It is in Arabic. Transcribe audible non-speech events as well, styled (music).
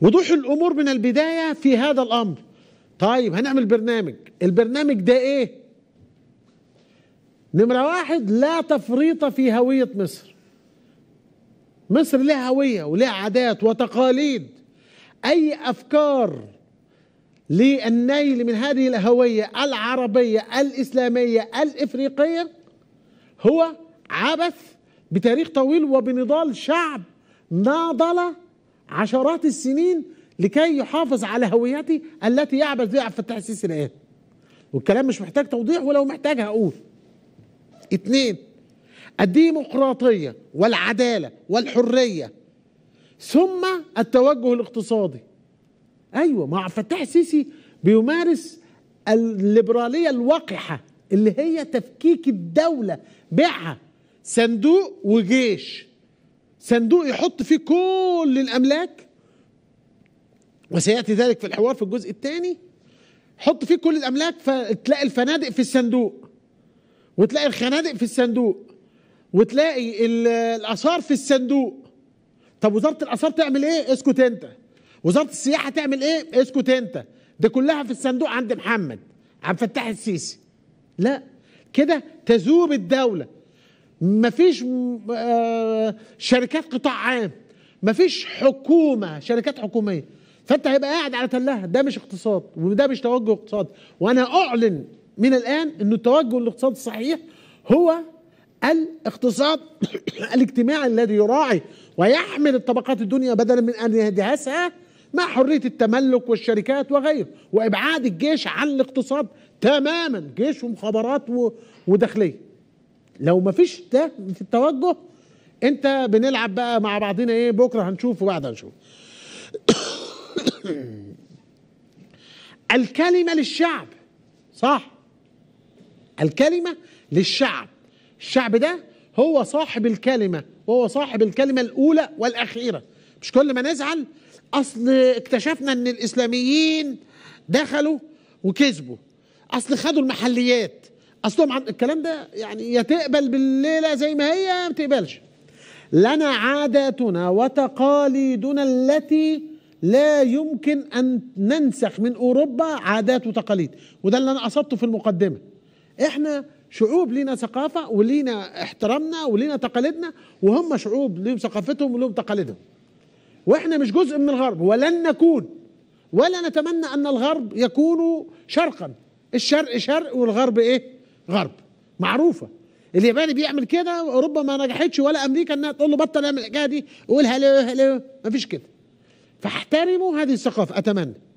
وضوح الامور من البدايه في هذا الامر طيب هنعمل برنامج البرنامج ده ايه نمره واحد لا تفريط في هويه مصر مصر لها هويه ولها عادات وتقاليد اي افكار للنيل من هذه الهويه العربيه الاسلاميه الافريقيه هو عبث بتاريخ طويل وبنضال شعب ناضل عشرات السنين لكي يحافظ على هويتي التي يعبث بها عبد الفتاح السيسي الان والكلام مش محتاج توضيح ولو محتاج هقول اتنين الديمقراطية والعدالة والحرية ثم التوجه الاقتصادي ايوه مع الفتاح السيسي بيمارس الليبرالية الوقحة اللي هي تفكيك الدولة بيعها صندوق وجيش صندوق يحط فيه كل الاملاك وسياتي ذلك في الحوار في الجزء الثاني حط فيه كل الاملاك فتلاقي الفنادق في الصندوق وتلاقي الخنادق في الصندوق وتلاقي الاثار في الصندوق طب وزاره الاثار تعمل ايه اسكت انت وزاره السياحه تعمل ايه اسكت انت ده كلها في الصندوق عند محمد عبد الفتاح السيسي لا كده تذوب الدوله مفيش آه، شركات قطاع عام مفيش حكومه شركات حكوميه فانت هيبقى قاعد على تلها ده مش اقتصاد وده مش توجه اقتصادي وانا اعلن من الان ان التوجه الاقتصادي الصحيح هو الاقتصاد (coughs) الاجتماعي الذي يراعي ويحمل الطبقات الدنيا بدلا من ان يدهسها مع حريه التملك والشركات وغيره وابعاد الجيش عن الاقتصاد تماما جيش ومخابرات وداخليه لو ما فيش ده في التوجه انت بنلعب بقى مع بعضنا ايه بكره هنشوف وبعد هنشوف (coughs) الكلمه للشعب صح الكلمه للشعب الشعب ده هو صاحب الكلمه وهو صاحب الكلمه الاولى والاخيره مش كل ما نزعل اصل اكتشفنا ان الاسلاميين دخلوا وكسبوا اصل خدوا المحليات اصلهم عن الكلام ده يعني يا تقبل بالليله زي ما هي ما تقبلش لنا عاداتنا وتقاليدنا التي لا يمكن ان ننسخ من اوروبا عادات وتقاليد وده اللي انا قصدته في المقدمه احنا شعوب لينا ثقافه ولينا احترامنا ولينا تقاليدنا وهم شعوب لهم ثقافتهم ولهم تقاليدهم واحنا مش جزء من الغرب ولن نكون ولا نتمنى ان الغرب يكون شرقا الشرق شرق والغرب ايه غرب معروفه الياباني بيعمل كده واوروبا ما نجحتش ولا امريكا انها تقول له بطل اعمل الحكايه دي وقول هلو هلو مفيش كده فاحترموا هذه الثقافه اتمنى